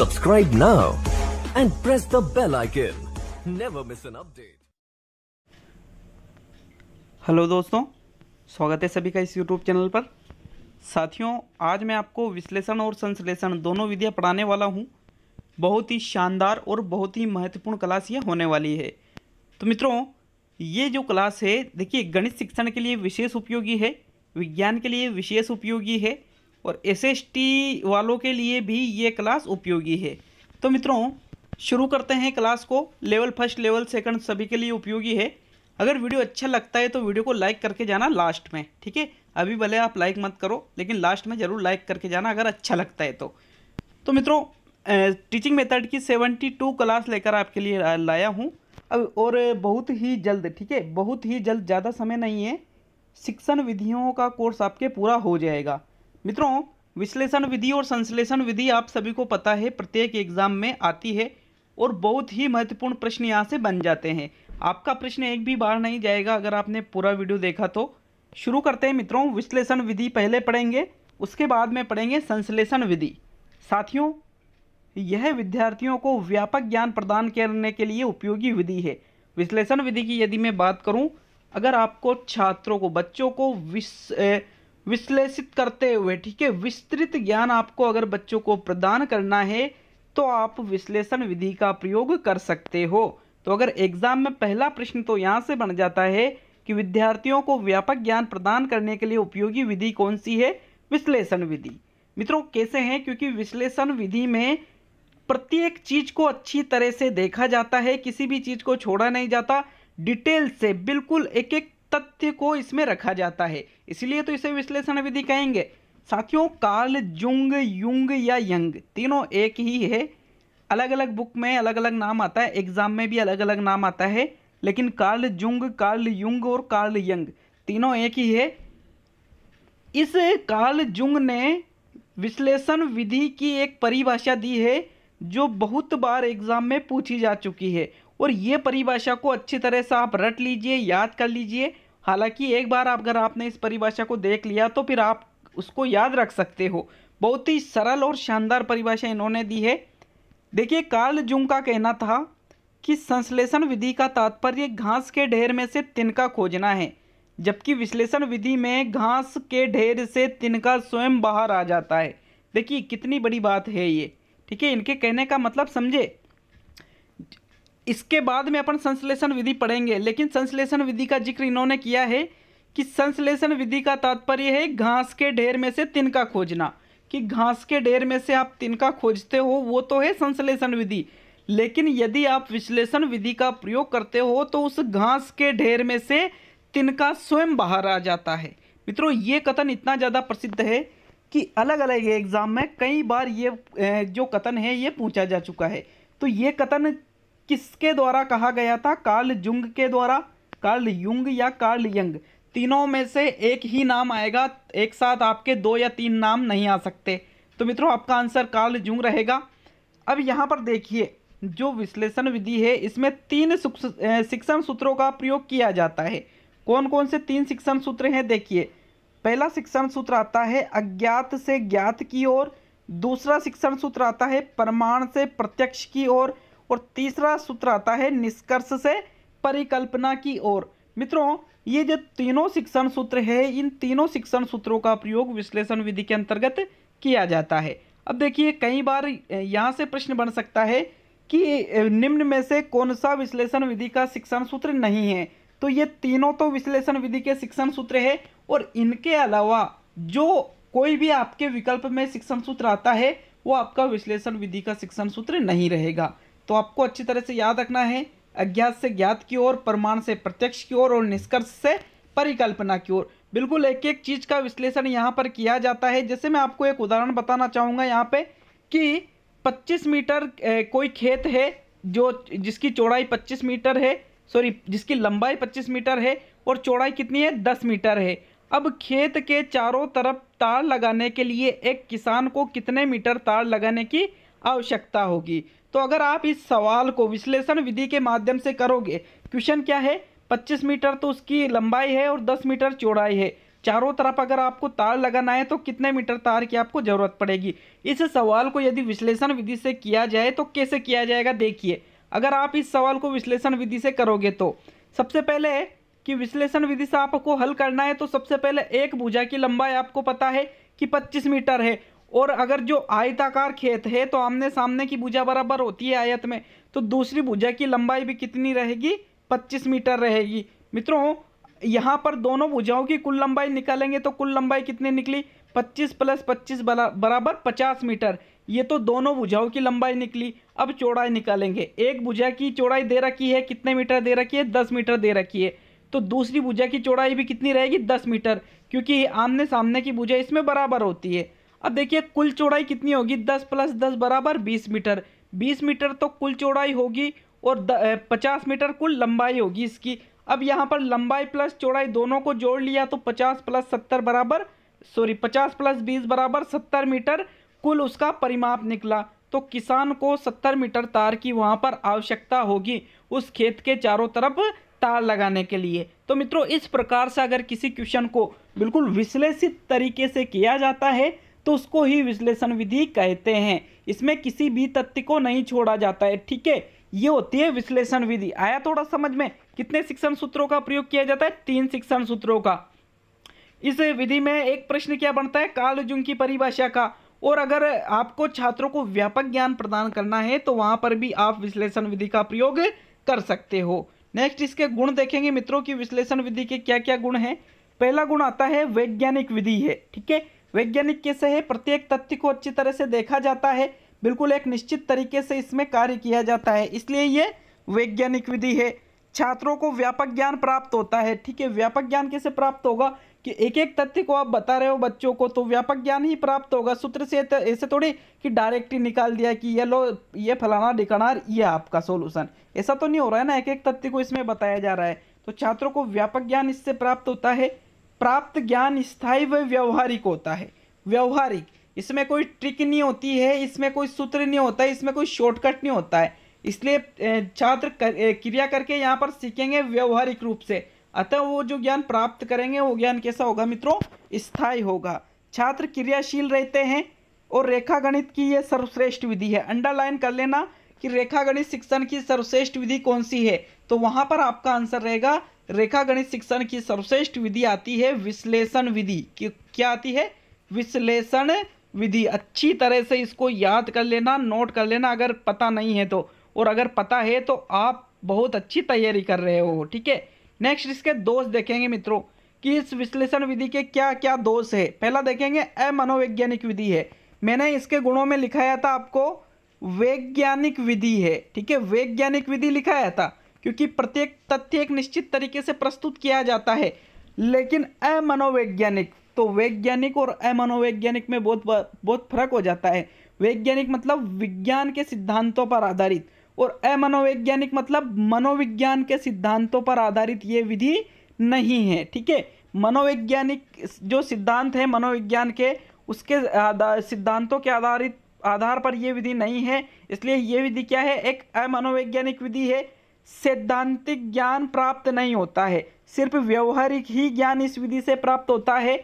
Subscribe now and press the bell icon. Never miss an update. Hello दोस्तों स्वागत है सभी का इस यूट्यूब चैनल पर साथियों आज मैं आपको विश्लेषण और संश्लेषण दोनों विधियाँ पढ़ाने वाला हूँ बहुत ही शानदार और बहुत ही महत्वपूर्ण क्लास ये होने वाली है तो मित्रों ये जो क्लास है देखिए गणित शिक्षण के लिए विशेष उपयोगी है विज्ञान के लिए विशेष उपयोगी है और एसएसटी वालों के लिए भी ये क्लास उपयोगी है तो मित्रों शुरू करते हैं क्लास को लेवल फर्स्ट लेवल सेकंड सभी के लिए उपयोगी है अगर वीडियो अच्छा लगता है तो वीडियो को लाइक करके जाना लास्ट में ठीक है अभी भले आप लाइक मत करो लेकिन लास्ट में ज़रूर लाइक करके जाना अगर अच्छा लगता है तो तो मित्रों टीचिंग मेथड की सेवेंटी टू क्लास लेकर आपके लिए लाया हूँ अब और बहुत ही जल्द ठीक है बहुत ही जल्द ज़्यादा समय नहीं है शिक्षण विधियों का कोर्स आपके पूरा हो जाएगा मित्रों विश्लेषण विधि और संश्लेषण विधि आप सभी को पता है प्रत्येक एग्जाम में आती है और बहुत ही महत्वपूर्ण प्रश्न यहाँ से बन जाते हैं आपका प्रश्न एक भी बार नहीं जाएगा अगर आपने पूरा वीडियो देखा तो शुरू करते हैं मित्रों विश्लेषण विधि पहले पढ़ेंगे उसके बाद में पढ़ेंगे संश्लेषण विधि साथियों यह विद्यार्थियों को व्यापक ज्ञान प्रदान करने के लिए उपयोगी विधि है विश्लेषण विधि की यदि मैं बात करूं अगर आपको छात्रों को बच्चों को विश्व विश्लेषित करते हुए ठीक है विस्तृत ज्ञान आपको अगर बच्चों को प्रदान करना है तो आप विश्लेषण विधि का प्रयोग कर सकते हो तो अगर एग्जाम में पहला प्रश्न तो यहाँ से बन जाता है कि विद्यार्थियों को व्यापक ज्ञान प्रदान करने के लिए उपयोगी विधि कौन सी है विश्लेषण विधि मित्रों कैसे हैं क्योंकि विश्लेषण विधि में प्रत्येक चीज़ को अच्छी तरह से देखा जाता है किसी भी चीज़ को छोड़ा नहीं जाता डिटेल से बिल्कुल एक एक तथ्य को इसमें रखा जाता है इसलिए तो इसे विश्लेषण विधि कहेंगे साथियों कार्ल जुंग युंग या यंग तीनों एक ही है अलग अलग बुक में अलग अलग नाम आता है एग्जाम में भी अलग अलग नाम आता है लेकिन कार्ल जुंग कार्ल युंग और कार्ल यंग तीनों एक ही है इस कार्ल जुंग ने विश्लेषण विधि की एक परिभाषा दी है जो बहुत बार एग्जाम में पूछी जा चुकी है और ये परिभाषा को अच्छी तरह से आप रट लीजिए याद कर लीजिए हालांकि एक बार आप अगर आपने इस परिभाषा को देख लिया तो फिर आप उसको याद रख सकते हो बहुत ही सरल और शानदार परिभाषा इन्होंने दी है देखिए कार्ल जुंग का कहना था कि संश्लेषण विधि का तात्पर्य घास के ढेर में से तिनका खोजना है जबकि विश्लेषण विधि में घास के ढेर से तिनका स्वयं बाहर आ जाता है देखिए कितनी बड़ी बात है ये ठीक है इनके कहने का मतलब समझे इसके बाद में अपन संश्लेषण विधि पढ़ेंगे लेकिन संश्लेषण विधि का जिक्र इन्होंने किया है कि संश्लेषण विधि का तात्पर्य है घास के ढेर में से तिनका खोजना कि घास के ढेर में से आप तिनका खोजते हो वो तो है संश्लेषण विधि लेकिन यदि आप विश्लेषण विधि का प्रयोग करते हो तो उस घास के ढेर में से तिनका स्वयं बाहर आ जाता है मित्रों ये कथन इतना ज़्यादा प्रसिद्ध है कि अलग अलग एग्ज़ाम में कई बार ये जो कथन है ये पूछा जा चुका है तो ये कथन किसके द्वारा कहा गया था कार्ल जुंग के द्वारा कार्ल युंग या कार्ल यंग तीनों में से एक ही नाम आएगा एक साथ आपके दो या तीन नाम नहीं आ सकते तो मित्रों आपका आंसर कार्ल जुंग रहेगा अब यहाँ पर देखिए जो विश्लेषण विधि है इसमें तीन शिक्षण सूत्रों का प्रयोग किया जाता है कौन कौन से तीन शिक्षण सूत्र हैं देखिए पहला शिक्षण सूत्र आता है अज्ञात से ज्ञात की ओर दूसरा शिक्षण सूत्र आता है प्रमाण से प्रत्यक्ष की ओर और तीसरा सूत्र आता है निष्कर्ष से परिकल्पना की ओर मित्रों ये जो तीनों शिक्षण सूत्र है इन तीनों शिक्षण सूत्रों का प्रयोग विश्लेषण विधि के अंतर्गत किया जाता है अब देखिए कई बार यहाँ से प्रश्न बन सकता है कि निम्न में से कौन सा विश्लेषण विधि का शिक्षण सूत्र नहीं है तो ये तीनों तो विश्लेषण विधि के शिक्षण सूत्र है और इनके अलावा जो कोई भी आपके विकल्प में शिक्षण सूत्र आता है वो आपका विश्लेषण विधि का शिक्षण सूत्र नहीं रहेगा तो आपको अच्छी तरह से याद रखना है अज्ञात से ज्ञात की ओर प्रमाण से प्रत्यक्ष की ओर और निष्कर्ष से परिकल्पना की ओर बिल्कुल एक एक चीज़ का विश्लेषण यहाँ पर किया जाता है जैसे मैं आपको एक उदाहरण बताना चाहूँगा यहाँ पे कि 25 मीटर कोई खेत है जो जिसकी चौड़ाई 25 मीटर है सॉरी जिसकी लंबाई 25 मीटर है और चौड़ाई कितनी है 10 मीटर है अब खेत के चारों तरफ तार लगाने के लिए एक किसान को कितने मीटर तार लगाने की आवश्यकता होगी तो अगर आप इस सवाल को विश्लेषण विधि के माध्यम से करोगे क्वेश्चन क्या है 25 मीटर तो उसकी लंबाई है और 10 मीटर चौड़ाई है चारों तरफ अगर आपको तार लगाना है तो कितने मीटर तार की आपको ज़रूरत पड़ेगी इस सवाल को यदि विश्लेषण विधि से किया जाए तो कैसे किया जाएगा देखिए अगर आप इस सवाल को विश्लेषण विधि से करोगे तो सबसे पहले कि विश्लेषण विधि से आपको हल करना है तो सबसे पहले एक भूजा की लंबाई आपको पता है कि 25 मीटर है और अगर जो आयताकार खेत है तो आमने सामने की भुजा बराबर होती है आयत में तो दूसरी भुजा की लंबाई भी कितनी रहेगी पच्चीस मीटर रहेगी मित्रों यहाँ पर दोनों भुजाओं की कुल लंबाई निकालेंगे तो कुल लंबाई कितनी निकली पच्चीस प्लस पच्चीस बराबर पचास मीटर ये तो दोनों भुजाओं की लंबाई निकली अब चौड़ाई निकालेंगे एक भुजा की चौड़ाई दे रखी है कितने मीटर दे रखी है दस मीटर दे रखी है तो दूसरी भुजा की चौड़ाई भी कितनी रहेगी दस मीटर क्योंकि आमने सामने की भुजा इसमें बराबर होती है अब देखिए कुल चौड़ाई कितनी होगी दस प्लस दस बराबर बीस मीटर बीस मीटर तो कुल चौड़ाई होगी और पचास मीटर कुल लंबाई होगी इसकी अब यहाँ पर लंबाई प्लस चौड़ाई दोनों को जोड़ लिया तो पचास प्लस सत्तर बराबर सॉरी पचास प्लस बीस बराबर सत्तर मीटर कुल उसका परिमाप निकला तो किसान को सत्तर मीटर तार की वहाँ पर आवश्यकता होगी उस खेत के चारों तरफ तार लगाने के लिए तो मित्रों इस प्रकार से अगर किसी क्वेश्चन को बिल्कुल विश्लेषित तरीके से किया जाता है तो उसको ही विश्लेषण विधि कहते हैं इसमें किसी भी तथ्य को नहीं छोड़ा जाता है ठीक है ये होती है विश्लेषण विधि आया थोड़ा समझ में कितने शिक्षण सूत्रों का प्रयोग किया जाता है तीन शिक्षण सूत्रों का इस विधि में एक प्रश्न क्या बनता है कालजुंग की परिभाषा का और अगर आपको छात्रों को व्यापक ज्ञान प्रदान करना है तो वहां पर भी आप विश्लेषण विधि का प्रयोग कर सकते हो नेक्स्ट इसके गुण देखेंगे मित्रों की विश्लेषण विधि के क्या क्या गुण हैं पहला गुण आता है वैज्ञानिक विधि है ठीक है वैज्ञानिक कैसे है प्रत्येक तथ्य को अच्छी तरह से देखा जाता है बिल्कुल एक निश्चित तरीके से इसमें कार्य किया जाता है इसलिए ये वैज्ञानिक विधि है छात्रों को व्यापक ज्ञान प्राप्त होता है ठीक है व्यापक ज्ञान कैसे प्राप्त होगा कि एक एक तथ्य को आप बता रहे हो बच्चों को तो व्यापक ज्ञान ही प्राप्त होगा सूत्र से तो ऐसे थोड़ी कि डायरेक्ट ही निकाल दिया कि ये लो ये फलाना डिकाना ये आपका सोल्यूशन ऐसा तो नहीं हो रहा है ना एक एक तथ्य को इसमें बताया जा रहा है तो छात्रों को व्यापक ज्ञान इससे प्राप्त होता है प्राप्त ज्ञान स्थायी व व्यवहारिक होता है व्यवहारिक इसमें कोई ट्रिक नहीं होती है इसमें कोई सूत्र नहीं होता है इसमें कोई शॉर्टकट नहीं होता है इसलिए छात्र कर, क्रिया करके यहाँ पर सीखेंगे व्यवहारिक रूप से अतः वो जो ज्ञान प्राप्त करेंगे वो ज्ञान कैसा होगा मित्रों स्थायी होगा छात्र क्रियाशील रहते हैं और रेखा गणित की ये सर्वश्रेष्ठ विधि है अंडरलाइन कर लेना कि रेखा गणित शिक्षण की सर्वश्रेष्ठ विधि कौन सी है तो वहाँ पर आपका आंसर रहेगा रेखा गणित शिक्षण की सर्वश्रेष्ठ विधि आती है विश्लेषण विधि क्या आती है विश्लेषण विधि अच्छी तरह से इसको याद कर लेना नोट कर लेना अगर पता नहीं है तो और अगर पता है तो आप बहुत अच्छी तैयारी कर रहे हो ठीक है नेक्स्ट इसके दोष देखेंगे मित्रों कि इस विश्लेषण विधि के क्या क्या दोष है पहला देखेंगे अमनोवैज्ञानिक विधि है मैंने इसके गुणों में लिखाया था आपको वैज्ञानिक विधि है ठीक है वैज्ञानिक विधि लिखाया था क्योंकि प्रत्येक तथ्य एक निश्चित तरीके से प्रस्तुत किया जाता है लेकिन अमनोवैज्ञानिक तो वैज्ञानिक और अमनोवैज्ञानिक में बहुत बहुत फर्क हो जाता है वैज्ञानिक मतलब विज्ञान के सिद्धांतों पर आधारित और अमनोवैज्ञानिक मतलब मनोविज्ञान के सिद्धांतों पर आधारित ये विधि नहीं है ठीक है मनोवैज्ञानिक जो सिद्धांत है मनोविज्ञान के उसके सिद्धांतों के आधारित आधार पर यह विधि नहीं है इसलिए ये विधि क्या है एक अमनोवैज्ञानिक विधि है सैद्धांतिक ज्ञान प्राप्त नहीं होता है सिर्फ व्यवहारिक ही ज्ञान इस विधि से प्राप्त होता है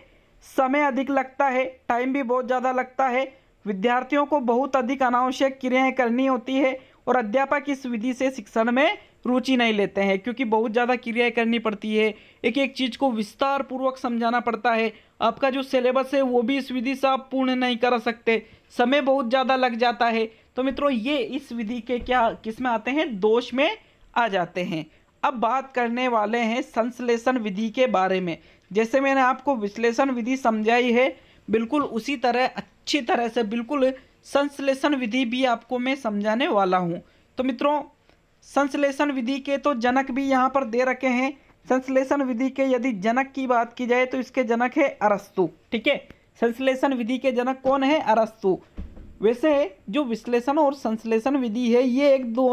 समय अधिक लगता है टाइम भी बहुत ज़्यादा लगता है विद्यार्थियों को बहुत अधिक अनावश्यक क्रियाएं करनी होती है और अध्यापक इस विधि से शिक्षण में रुचि नहीं लेते हैं क्योंकि बहुत ज़्यादा क्रियाएं करनी पड़ती है एक एक चीज़ को विस्तार पूर्वक समझाना पड़ता है आपका जो सिलेबस है वो भी इस विधि से आप पूर्ण नहीं कर सकते समय बहुत ज़्यादा लग जाता है तो मित्रों ये इस विधि के क्या किस में आते हैं दोष में आ जाते हैं अब बात करने वाले हैं संश्लेषण विधि के बारे में जैसे मैंने आपको विश्लेषण विधि समझाई है बिल्कुल उसी तरह अच्छी तरह से बिल्कुल संश्लेषण विधि भी आपको मैं समझाने वाला हूँ तो मित्रों संश्लेषण विधि के तो जनक भी यहाँ पर दे रखे हैं संश्लेषण विधि के यदि जनक की बात की जाए तो इसके जनक है अरस्तु ठीक है संश्लेषण विधि के जनक कौन है अरस्तु वैसे जो विश्लेषण और संश्लेषण विधि है ये एक दो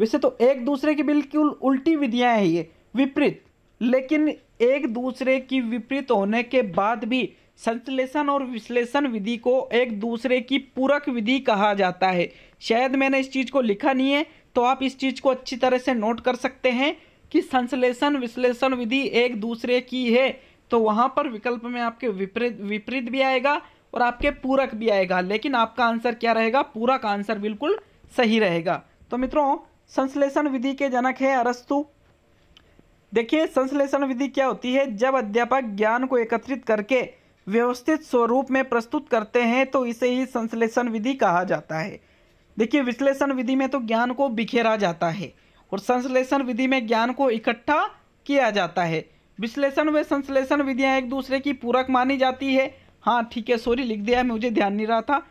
वैसे तो एक दूसरे की बिल्कुल उल्टी विधियाँ हैं ये विपरीत लेकिन एक दूसरे की विपरीत होने के बाद भी संश्लेषण और विश्लेषण विधि को एक दूसरे की पूरक विधि कहा जाता है शायद मैंने इस चीज़ को लिखा नहीं है तो आप इस चीज़ को अच्छी तरह से नोट कर सकते हैं कि संश्लेषण विश्लेषण विधि एक दूसरे की है तो वहाँ पर विकल्प में आपके विपरीत विपरीत भी आएगा और आपके पूरक भी आएगा लेकिन आपका आंसर क्या रहेगा पूरक आंसर बिल्कुल सही रहेगा तो मित्रों संश्लेषण विधि के जनक है अरस्तु देखिए संश्लेषण विधि क्या होती है जब अध्यापक ज्ञान को एकत्रित करके व्यवस्थित स्वरूप में प्रस्तुत करते हैं तो इसे ही संश्लेषण विधि कहा जाता है देखिए विश्लेषण विधि में तो ज्ञान को बिखेरा जाता है और संश्लेषण विधि में ज्ञान को इकट्ठा किया जाता है विश्लेषण व संश्लेषण विधियाँ एक दूसरे की पूरक मानी जाती है हाँ ठीक है सॉरी लिख दिया मुझे ध्यान नहीं रहा था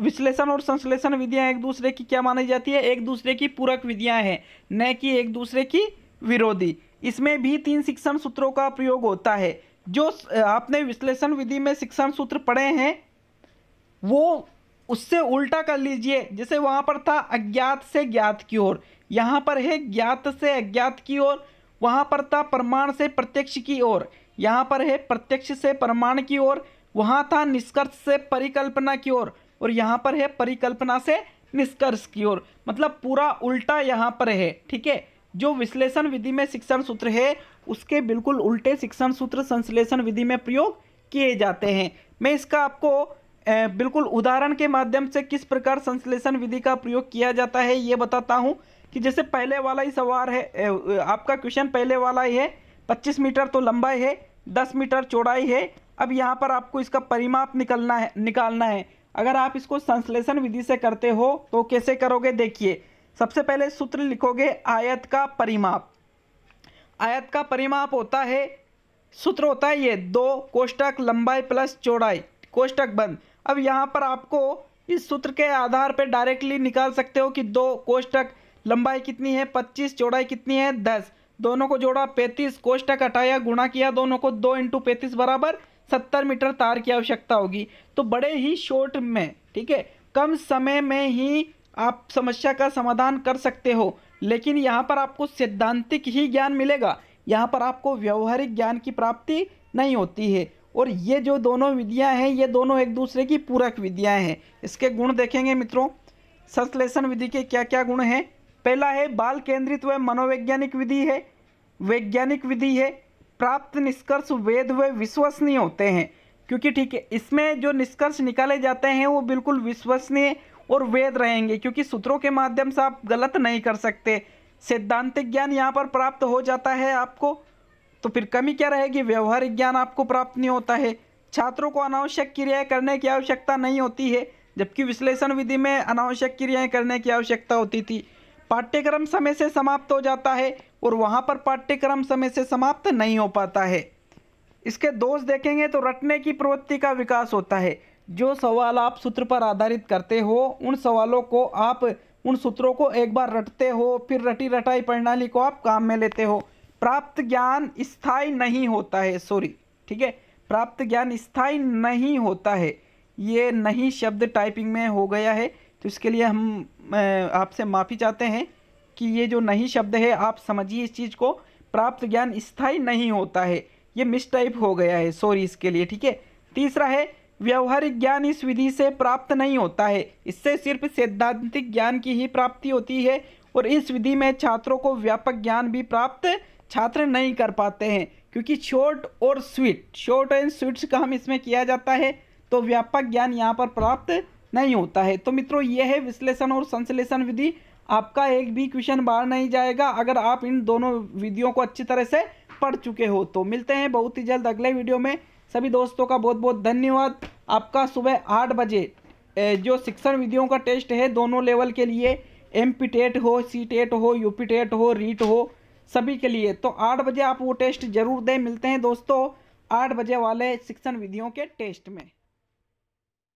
विश्लेषण और संश्लेषण विधियाँ एक दूसरे की क्या मानी जाती है एक दूसरे की पूरक विधियाँ हैं न कि एक दूसरे की विरोधी इसमें भी तीन शिक्षण सूत्रों का प्रयोग होता है जो आपने विश्लेषण विधि में शिक्षण सूत्र पढ़े हैं वो उससे उल्टा कर लीजिए जैसे वहाँ पर था अज्ञात से ज्ञात की ओर यहाँ पर है ज्ञात से अज्ञात की ओर वहाँ पर था प्रमाण से प्रत्यक्ष की ओर यहाँ पर है प्रत्यक्ष से प्रमाण की ओर वहाँ था निष्कर्ष से परिकल्पना की ओर और यहाँ पर है परिकल्पना से निष्कर्ष की ओर मतलब पूरा उल्टा यहाँ पर है ठीक है जो विश्लेषण विधि में शिक्षण सूत्र है उसके बिल्कुल उल्टे शिक्षण सूत्र संश्लेषण विधि में प्रयोग किए जाते हैं मैं इसका आपको बिल्कुल उदाहरण के माध्यम से किस प्रकार संश्लेषण विधि का प्रयोग किया जाता है ये बताता हूँ कि जैसे पहले वाला ही सवार है आपका क्वेश्चन पहले वाला ही है पच्चीस मीटर तो लंबाई है दस मीटर चौड़ाई है अब यहाँ पर आपको इसका परिमाप निकलना है निकालना है अगर आप इसको संश्लेषण विधि से करते हो तो कैसे करोगे देखिए सबसे पहले सूत्र लिखोगे आयत का परिमाप आयत का परिमाप होता है सूत्र होता है ये दो कोष्टक लंबाई प्लस चौड़ाई कोष्टक बंद अब यहाँ पर आपको इस सूत्र के आधार पर डायरेक्टली निकाल सकते हो कि दो कोष्टक लंबाई कितनी है पच्चीस चौड़ाई कितनी है दस दोनों को जोड़ा पैंतीस कोष्टक हटाया गुणा किया दोनों को दो इंटू पैंतीस बराबर सत्तर मीटर तार की आवश्यकता होगी तो बड़े ही शॉर्ट में ठीक है कम समय में ही आप समस्या का समाधान कर सकते हो लेकिन यहाँ पर आपको सैद्धांतिक ही ज्ञान मिलेगा यहाँ पर आपको व्यवहारिक ज्ञान की प्राप्ति नहीं होती है और ये जो दोनों विधियाँ हैं ये दोनों एक दूसरे की पूरक विधियाँ हैं इसके गुण देखेंगे मित्रों संश्लेषण विधि के क्या क्या गुण हैं पहला है बाल केंद्रित व मनोवैज्ञानिक विधि है वैज्ञानिक विधि है प्राप्त निष्कर्ष वेद व विश्वसनीय होते हैं क्योंकि ठीक है इसमें जो निष्कर्ष निकाले जाते हैं वो बिल्कुल विश्वसनीय और वेद रहेंगे क्योंकि सूत्रों के माध्यम से आप गलत नहीं कर सकते सिद्धांतिक ज्ञान यहाँ पर प्राप्त हो जाता है आपको तो फिर कमी क्या रहेगी व्यवहारिक ज्ञान आपको प्राप्त नहीं होता है छात्रों को अनावश्यक क्रियाएं करने की आवश्यकता नहीं होती है जबकि विश्लेषण विधि में अनावश्यक क्रियाएं करने की आवश्यकता होती थी पाठ्यक्रम समय से समाप्त हो जाता है और वहाँ पर पाठ्यक्रम समय से समाप्त नहीं हो पाता है इसके दोष देखेंगे तो रटने की प्रवृत्ति का विकास होता है जो सवाल आप सूत्र पर आधारित करते हो उन सवालों को आप उन सूत्रों को एक बार रटते हो फिर रटी रटाई प्रणाली को आप काम में लेते हो प्राप्त ज्ञान स्थायी नहीं होता है सॉरी ठीक है प्राप्त ज्ञान स्थायी नहीं होता है ये नहीं शब्द टाइपिंग में हो गया है तो इसके लिए हम आपसे माफ़ी चाहते हैं कि ये जो नहीं शब्द है आप समझिए इस चीज़ को प्राप्त ज्ञान स्थायी नहीं होता है ये मिसटाइप हो गया है सॉरी इसके लिए ठीक है तीसरा है व्यवहारिक ज्ञान इस विधि से प्राप्त नहीं होता है इससे सिर्फ सैद्धांतिक ज्ञान की ही प्राप्ति होती है और इस विधि में छात्रों को व्यापक ज्ञान भी प्राप्त छात्र नहीं कर पाते हैं क्योंकि शॉर्ट और स्वीट शॉर्ट एंड स्वीट्स का हम इसमें किया जाता है तो व्यापक ज्ञान यहाँ पर प्राप्त नहीं होता है तो मित्रों यह है विश्लेषण और संश्लेषण विधि आपका एक भी क्वेश्चन बाहर नहीं जाएगा अगर आप इन दोनों विधियों को अच्छी तरह से पढ़ चुके हो तो मिलते हैं बहुत ही जल्द अगले वीडियो में सभी दोस्तों का बहुत बहुत धन्यवाद आपका सुबह आठ बजे जो शिक्षण विधियों का टेस्ट है दोनों लेवल के लिए एम पी टेट हो सी टेट e हो यू पी टेट हो रीट e हो सभी के लिए तो आठ बजे आप वो टेस्ट जरूर दें मिलते हैं दोस्तों आठ बजे वाले शिक्षण विधियों के टेस्ट में